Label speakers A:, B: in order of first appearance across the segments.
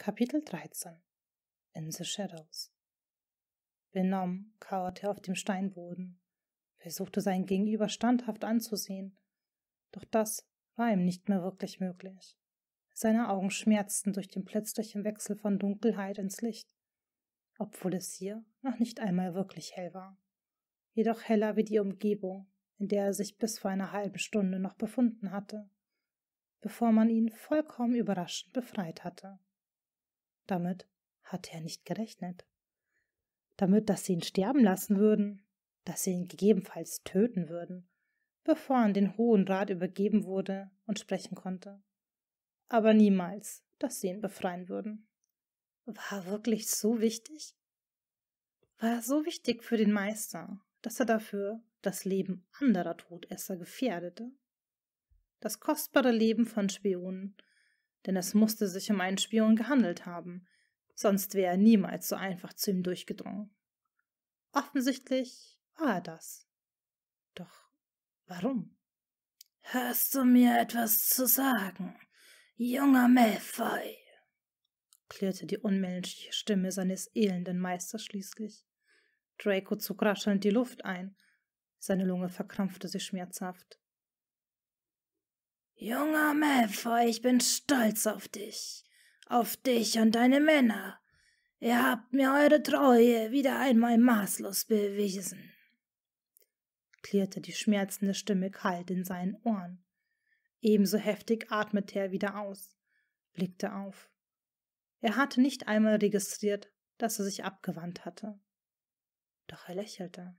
A: Kapitel 13 In the Shadows Benommen kauerte er auf dem Steinboden, versuchte sein Gegenüber standhaft anzusehen, doch das war ihm nicht mehr wirklich möglich. Seine Augen schmerzten durch den plötzlichen Wechsel von Dunkelheit ins Licht, obwohl es hier noch nicht einmal wirklich hell war, jedoch heller wie die Umgebung, in der er sich bis vor einer halben Stunde noch befunden hatte, bevor man ihn vollkommen überraschend befreit hatte. Damit hatte er nicht gerechnet. Damit, dass sie ihn sterben lassen würden, dass sie ihn gegebenenfalls töten würden, bevor er an den Hohen Rat übergeben wurde und sprechen konnte. Aber niemals, dass sie ihn befreien würden. War er wirklich so wichtig? War er so wichtig für den Meister, dass er dafür das Leben anderer Todesser gefährdete? Das kostbare Leben von Spionen, denn es musste sich um einen Spion gehandelt haben, sonst wäre er niemals so einfach zu ihm durchgedrungen. Offensichtlich war er das. Doch warum? Hörst du mir etwas zu sagen, junger Malfoy? klirrte die unmenschliche Stimme seines elenden Meisters schließlich. Draco zog raschelnd die Luft ein. Seine Lunge verkrampfte sich schmerzhaft. Junger Malfoy, ich bin stolz auf dich, auf dich und deine Männer. Ihr habt mir eure Treue wieder einmal maßlos bewiesen. klirrte die schmerzende Stimme kalt in seinen Ohren. Ebenso heftig atmete er wieder aus, blickte auf. Er hatte nicht einmal registriert, dass er sich abgewandt hatte. Doch er lächelte.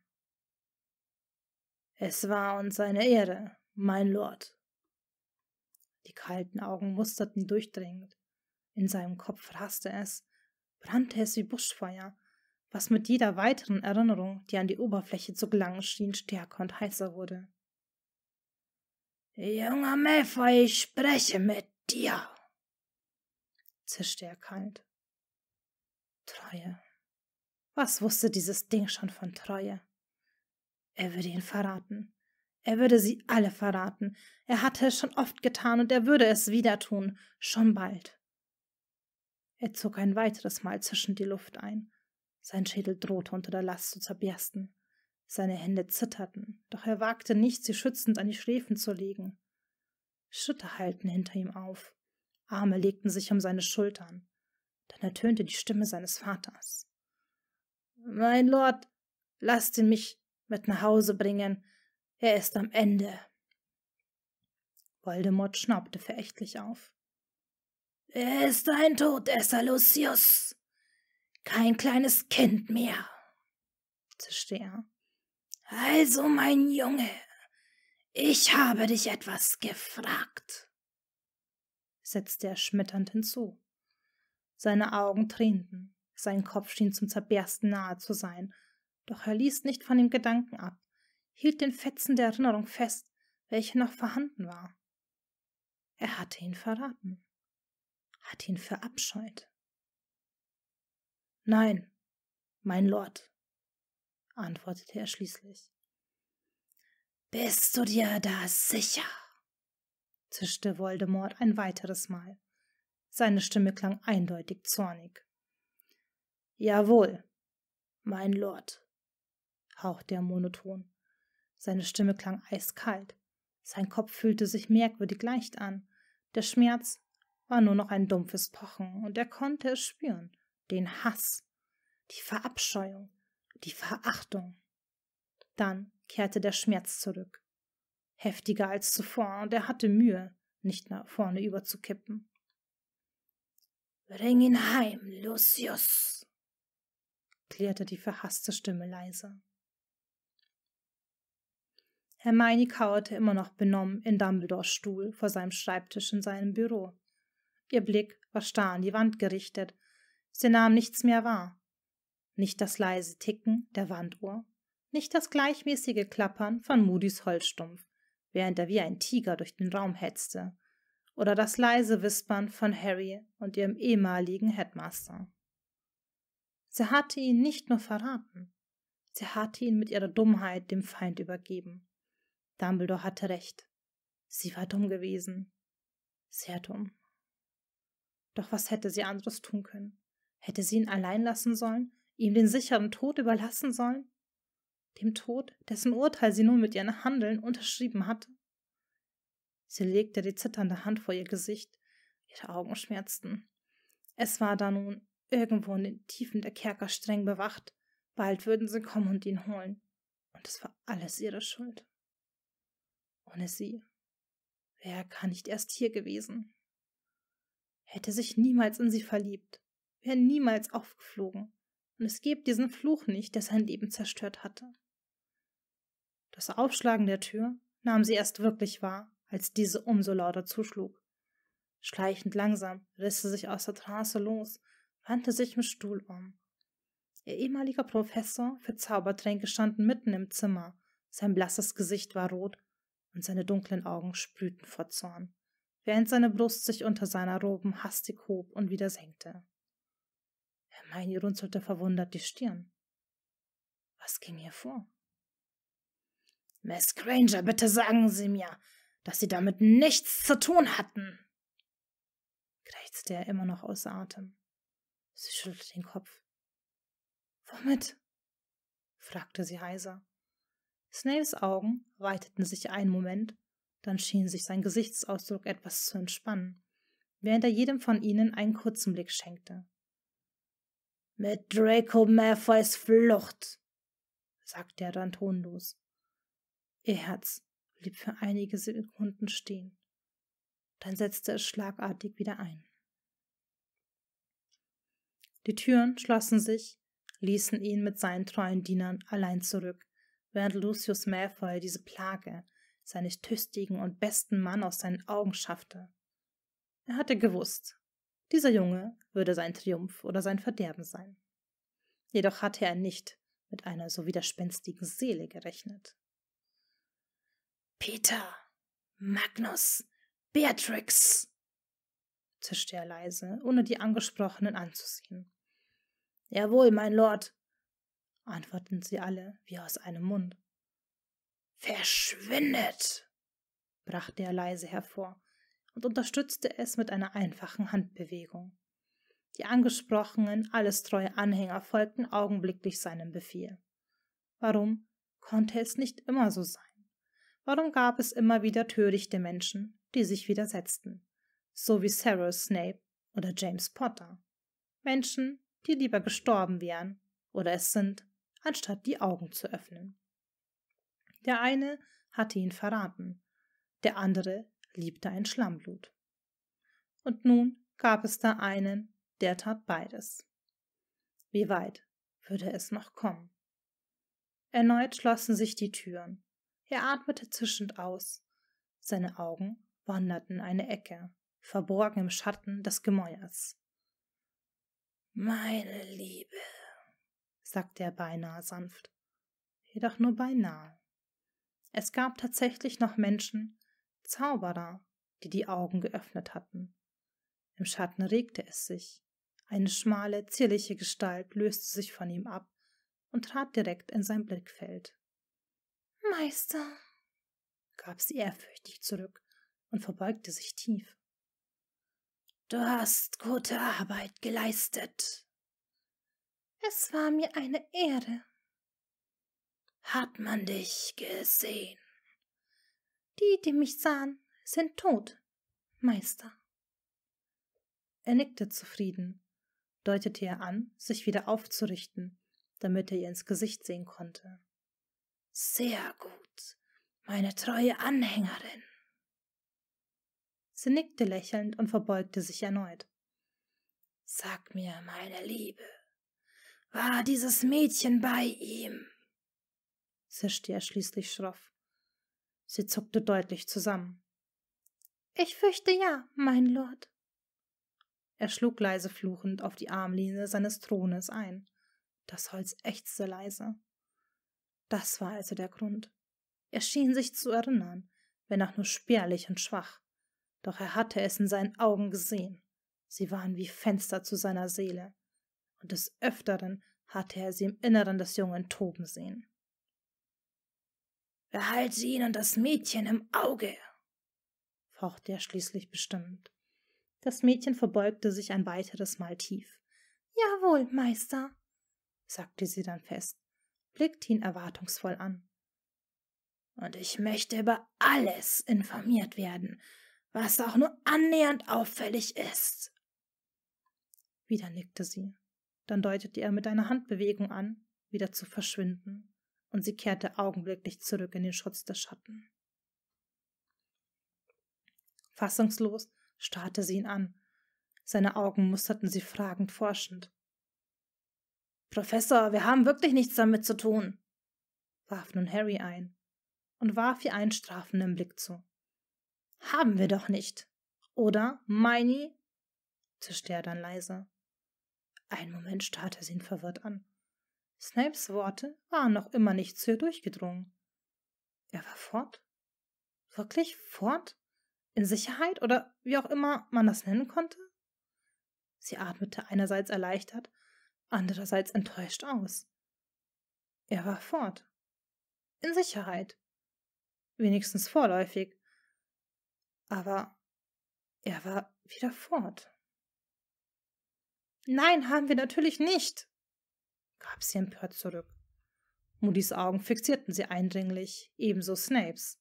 A: Es war uns eine Ehre, mein Lord, die kalten Augen musterten durchdringend. In seinem Kopf raste es, brannte es wie Buschfeuer, was mit jeder weiteren Erinnerung, die an die Oberfläche zu gelangen schien, stärker und heißer wurde. Junger Malfoy, ich spreche mit dir, zischte er kalt. Treue. Was wusste dieses Ding schon von Treue? Er würde ihn verraten. Er würde sie alle verraten. Er hatte es schon oft getan und er würde es wieder tun, schon bald. Er zog ein weiteres Mal zwischen die Luft ein. Sein Schädel drohte unter der Last zu zerbersten. Seine Hände zitterten, doch er wagte nicht, sie schützend an die Schläfen zu legen. Schritte hallten hinter ihm auf. Arme legten sich um seine Schultern. Dann ertönte die Stimme seines Vaters. Mein Lord, lasst ihn mich mit nach Hause bringen. Er ist am Ende. Voldemort schnaubte verächtlich auf. Er ist ein Todesser, Lucius. Kein kleines Kind mehr, zischte er. Also, mein Junge, ich habe dich etwas gefragt, setzte er schmetternd hinzu. Seine Augen tränten, sein Kopf schien zum Zerbersten nahe zu sein, doch er ließ nicht von dem Gedanken ab, hielt den Fetzen der Erinnerung fest, welche noch vorhanden war. Er hatte ihn verraten, hat ihn verabscheut. Nein, mein Lord, antwortete er schließlich. Bist du dir da sicher? zischte Voldemort ein weiteres Mal. Seine Stimme klang eindeutig zornig. Jawohl, mein Lord, hauchte er monoton. Seine Stimme klang eiskalt. Sein Kopf fühlte sich merkwürdig leicht an. Der Schmerz war nur noch ein dumpfes Pochen, und er konnte es spüren. Den Hass, die Verabscheuung, die Verachtung. Dann kehrte der Schmerz zurück. Heftiger als zuvor, und er hatte Mühe, nicht nach vorne überzukippen. Bring ihn heim, Lucius, klärte die verhasste Stimme leise. Hermione kauerte immer noch benommen in Dumbledores Stuhl vor seinem Schreibtisch in seinem Büro. Ihr Blick war starr an die Wand gerichtet. Sie nahm nichts mehr wahr. Nicht das leise Ticken der Wanduhr, nicht das gleichmäßige Klappern von Moody's Holzstumpf, während er wie ein Tiger durch den Raum hetzte, oder das leise Wispern von Harry und ihrem ehemaligen Headmaster. Sie hatte ihn nicht nur verraten, sie hatte ihn mit ihrer Dummheit dem Feind übergeben. Dumbledore hatte recht. Sie war dumm gewesen. Sehr dumm. Doch was hätte sie anderes tun können? Hätte sie ihn allein lassen sollen? Ihm den sicheren Tod überlassen sollen? Dem Tod, dessen Urteil sie nun mit ihren Handeln unterschrieben hatte? Sie legte die zitternde Hand vor ihr Gesicht. Ihre Augen schmerzten. Es war da nun irgendwo in den Tiefen der Kerker streng bewacht. Bald würden sie kommen und ihn holen. Und es war alles ihre Schuld. Ohne sie wäre er gar nicht erst hier gewesen. Er hätte sich niemals in sie verliebt, wäre niemals aufgeflogen. Und es gibt diesen Fluch nicht, der sein Leben zerstört hatte. Das Aufschlagen der Tür nahm sie erst wirklich wahr, als diese umso lauter zuschlug. Schleichend langsam riss sie sich aus der Trance los, wandte sich im Stuhl um. Ihr ehemaliger Professor für Zaubertränke stand mitten im Zimmer. Sein blasses Gesicht war rot und seine dunklen Augen sprühten vor Zorn, während seine Brust sich unter seiner Roben hastig hob und wieder senkte. Hermione runzelte verwundert die Stirn. Was ging hier vor? Miss Granger, bitte sagen Sie mir, dass Sie damit nichts zu tun hatten! krächzte er immer noch außer Atem. Sie schüttelte den Kopf. Womit? fragte sie heiser. Snails Augen weiteten sich einen Moment, dann schien sich sein Gesichtsausdruck etwas zu entspannen, während er jedem von ihnen einen kurzen Blick schenkte. Mit Draco Malfoys Flucht, sagte er dann tonlos. Ihr Herz blieb für einige Sekunden stehen, dann setzte es schlagartig wieder ein. Die Türen schlossen sich, ließen ihn mit seinen treuen Dienern allein zurück während Lucius Malfoy diese Plage, seines tüchtigen und besten Mann aus seinen Augen schaffte. Er hatte gewusst, dieser Junge würde sein Triumph oder sein Verderben sein. Jedoch hatte er nicht mit einer so widerspenstigen Seele gerechnet. Peter, Magnus, Beatrix, zischte er leise, ohne die Angesprochenen anzusehen. Jawohl, mein Lord, antworten sie alle wie aus einem Mund. Verschwindet! brachte er leise hervor und unterstützte es mit einer einfachen Handbewegung. Die angesprochenen, alles treue Anhänger folgten augenblicklich seinem Befehl. Warum konnte es nicht immer so sein? Warum gab es immer wieder törichte Menschen, die sich widersetzten? So wie Severus Snape oder James Potter. Menschen, die lieber gestorben wären oder es sind, anstatt die Augen zu öffnen. Der eine hatte ihn verraten, der andere liebte ein Schlammblut. Und nun gab es da einen, der tat beides. Wie weit würde es noch kommen? Erneut schlossen sich die Türen. Er atmete zischend aus. Seine Augen wanderten in eine Ecke, verborgen im Schatten des Gemäuers. Meine Liebe, sagte er beinahe sanft. Jedoch nur beinahe. Es gab tatsächlich noch Menschen, Zauberer, die die Augen geöffnet hatten. Im Schatten regte es sich. Eine schmale, zierliche Gestalt löste sich von ihm ab und trat direkt in sein Blickfeld. Meister, gab sie ehrfürchtig zurück und verbeugte sich tief. Du hast gute Arbeit geleistet, es war mir eine Ehre. Hat man dich gesehen? Die, die mich sahen, sind tot, Meister. Er nickte zufrieden, deutete ihr an, sich wieder aufzurichten, damit er ihr ins Gesicht sehen konnte. Sehr gut, meine treue Anhängerin. Sie nickte lächelnd und verbeugte sich erneut. Sag mir, meine Liebe, war dieses Mädchen bei ihm, zischte er schließlich schroff. Sie zuckte deutlich zusammen. Ich fürchte ja, mein Lord. Er schlug leise fluchend auf die Armlehne seines Thrones ein. Das Holz ächzte leise. Das war also der Grund. Er schien sich zu erinnern, wenn auch nur spärlich und schwach. Doch er hatte es in seinen Augen gesehen. Sie waren wie Fenster zu seiner Seele und des Öfteren hatte er sie im Inneren des Jungen toben sehen. Behalte ihn und das Mädchen im Auge, fauchte er schließlich bestimmt. Das Mädchen verbeugte sich ein weiteres Mal tief. Jawohl, Meister, sagte sie dann fest, blickte ihn erwartungsvoll an. Und ich möchte über alles informiert werden, was auch nur annähernd auffällig ist. Wieder nickte sie. Dann deutete er mit einer Handbewegung an, wieder zu verschwinden, und sie kehrte augenblicklich zurück in den Schutz der Schatten. Fassungslos starrte sie ihn an. Seine Augen musterten sie fragend forschend. Professor, wir haben wirklich nichts damit zu tun, warf nun Harry ein und warf ihr einen strafenden Blick zu. Haben wir doch nicht. Oder, Meini? zischte er dann leise. Einen Moment starrte sie ihn verwirrt an. Snapes Worte waren noch immer nicht zu ihr durchgedrungen. Er war fort? Wirklich fort? In Sicherheit oder wie auch immer man das nennen konnte? Sie atmete einerseits erleichtert, andererseits enttäuscht aus. Er war fort. In Sicherheit. Wenigstens vorläufig. Aber er war wieder fort. Nein, haben wir natürlich nicht, gab sie empört zurück. Moody's Augen fixierten sie eindringlich, ebenso Snapes.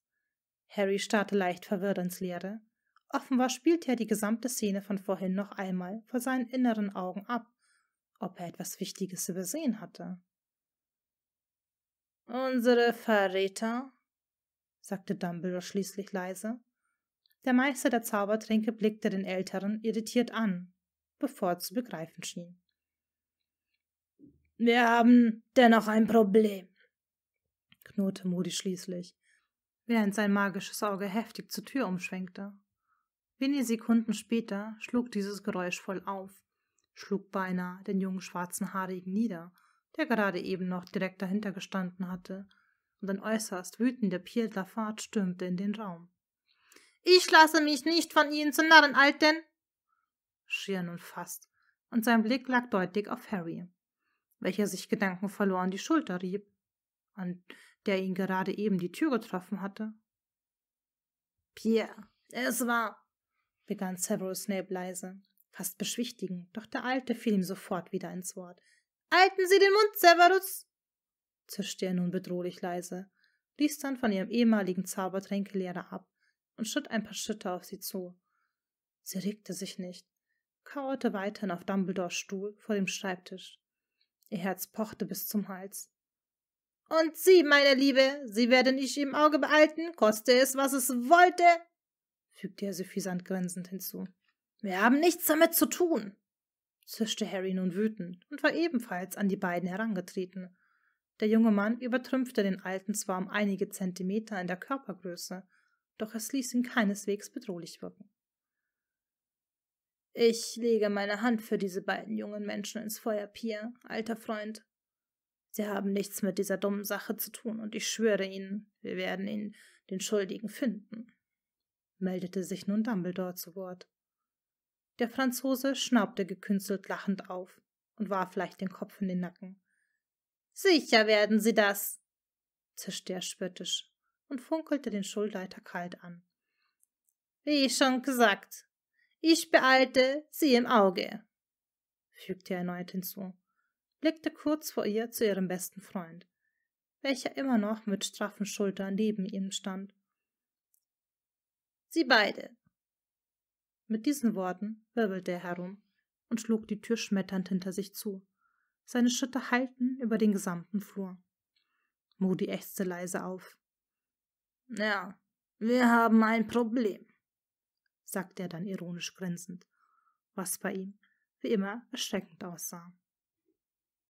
A: Harry starrte leicht verwirrt ins Leere. Offenbar spielte er die gesamte Szene von vorhin noch einmal vor seinen inneren Augen ab, ob er etwas Wichtiges übersehen hatte. Unsere Verräter, sagte Dumbledore schließlich leise. Der Meister der Zaubertränke blickte den Älteren irritiert an bevor zu begreifen schien. Wir haben dennoch ein Problem, knurrte Moody schließlich, während sein magisches Auge heftig zur Tür umschwenkte. Wenige Sekunden später schlug dieses Geräusch voll auf, schlug beinahe den jungen schwarzen Haarigen nieder, der gerade eben noch direkt dahinter gestanden hatte, und ein äußerst wütender Pierre Lafarge stürmte in den Raum. Ich lasse mich nicht von Ihnen zu Narren halten, schier nun Fast, und sein Blick lag deutlich auf Harry, welcher sich gedankenverloren die Schulter rieb, an der ihn gerade eben die Tür getroffen hatte. Pierre, es war, begann Severus Snape leise, fast beschwichtigend, doch der Alte fiel ihm sofort wieder ins Wort. Halten Sie den Mund, Severus! zischte er nun bedrohlich leise, ließ dann von ihrem ehemaligen Zaubertränkelehrer ab und schritt ein paar Schritte auf sie zu. Sie regte sich nicht, kauerte weiterhin auf Dumbledores Stuhl vor dem Schreibtisch. Ihr Herz pochte bis zum Hals. Und Sie, meine Liebe, Sie werden ich im Auge behalten, koste es, was es wollte, fügte er suffisant grinsend hinzu. Wir haben nichts damit zu tun, zischte Harry nun wütend und war ebenfalls an die beiden herangetreten. Der junge Mann übertrümpfte den Alten zwar um einige Zentimeter in der Körpergröße, doch es ließ ihn keineswegs bedrohlich wirken. Ich lege meine Hand für diese beiden jungen Menschen ins Feuer, Pierre, alter Freund. Sie haben nichts mit dieser dummen Sache zu tun, und ich schwöre Ihnen, wir werden ihn, den Schuldigen, finden. meldete sich nun Dumbledore zu Wort. Der Franzose schnaubte gekünstelt lachend auf und warf leicht den Kopf in den Nacken. Sicher werden Sie das, zischte er spöttisch und funkelte den Schulleiter kalt an. Wie schon gesagt, ich beeilte sie im Auge, fügte er erneut hinzu, blickte kurz vor ihr zu ihrem besten Freund, welcher immer noch mit straffen Schultern neben ihm stand. Sie beide. Mit diesen Worten wirbelte er herum und schlug die Tür schmetternd hinter sich zu. Seine Schritte hallten über den gesamten Flur. Moody ächzte leise auf. Ja, wir haben ein Problem sagte er dann ironisch grinsend, was bei ihm, wie immer, erschreckend aussah.